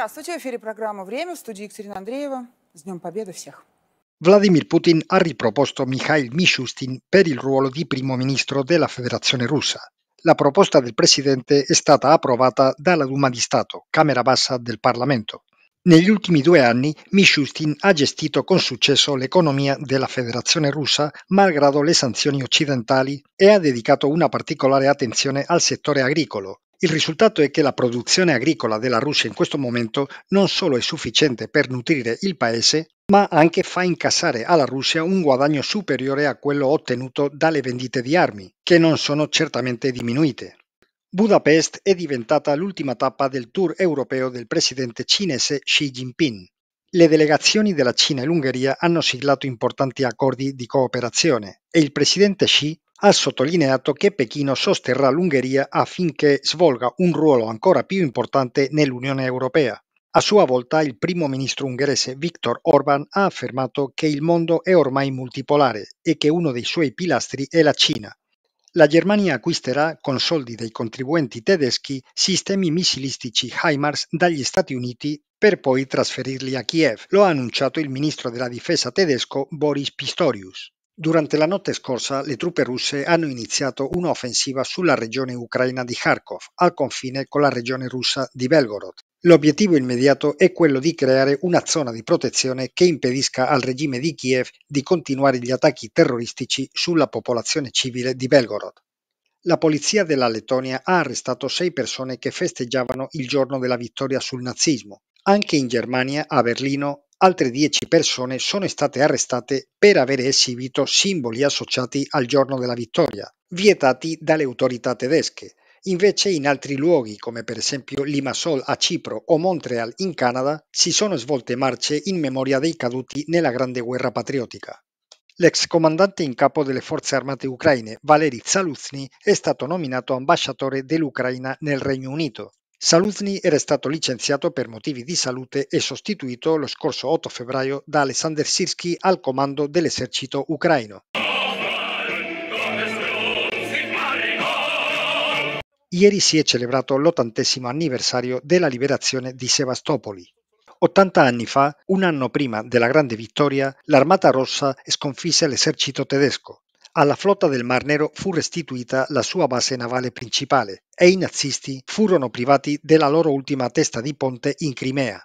Здравствуйте, в эфире программа «Время» в студии Екатерина Андреева. С Днем Победы всех! Vladimir Putin ha riproposto Mikhail Mishustin per il ruolo di primo ministro della Federazione russa. La proposta del presidente è stata approvata dalla Duma di Stato, Camera bassa del Parlamento. Negli ultimi due anni Mishustin ha gestito con successo l'economia della Federazione russa malgrado le sanzioni occidentali e ha dedicato una particolare attenzione al settore agricolo, il risultato è che la produzione agricola della Russia in questo momento non solo è sufficiente per nutrire il paese, ma anche fa incassare alla Russia un guadagno superiore a quello ottenuto dalle vendite di armi, che non sono certamente diminuite. Budapest è diventata l'ultima tappa del tour europeo del presidente cinese Xi Jinping. Le delegazioni della Cina e l'Ungheria hanno siglato importanti accordi di cooperazione e il presidente Xi ha sottolineato che Pechino sosterrà l'Ungheria affinché svolga un ruolo ancora più importante nell'Unione Europea. A sua volta il primo ministro ungherese Viktor Orban ha affermato che il mondo è ormai multipolare e che uno dei suoi pilastri è la Cina. La Germania acquisterà, con soldi dei contribuenti tedeschi, sistemi missilistici HIMARS dagli Stati Uniti per poi trasferirli a Kiev, lo ha annunciato il ministro della difesa tedesco Boris Pistorius. Durante la notte scorsa le truppe russe hanno iniziato un'offensiva sulla regione ucraina di Kharkov, al confine con la regione russa di Belgorod. L'obiettivo immediato è quello di creare una zona di protezione che impedisca al regime di Kiev di continuare gli attacchi terroristici sulla popolazione civile di Belgorod. La polizia della Lettonia ha arrestato sei persone che festeggiavano il giorno della vittoria sul nazismo. Anche in Germania, a Berlino, Altre dieci persone sono state arrestate per aver esibito simboli associati al giorno della vittoria, vietati dalle autorità tedesche. Invece in altri luoghi, come per esempio Limassol a Cipro o Montreal in Canada, si sono svolte marce in memoria dei caduti nella Grande Guerra Patriotica. L'ex comandante in capo delle forze armate ucraine, Valery Zaluzny, è stato nominato ambasciatore dell'Ucraina nel Regno Unito. Saluzny era stato licenziato per motivi di salute e sostituito lo scorso 8 febbraio da Alexander Sirski al comando dell'esercito ucraino. Ieri si è celebrato l'ottantesimo anniversario della liberazione di Sebastopoli. 80 anni fa, un anno prima della grande vittoria, l'Armata Rossa sconfisse l'esercito tedesco, alla flotta del Mar Nero fu restituita la sua base navale principale e i nazisti furono privati della loro ultima testa di ponte in Crimea.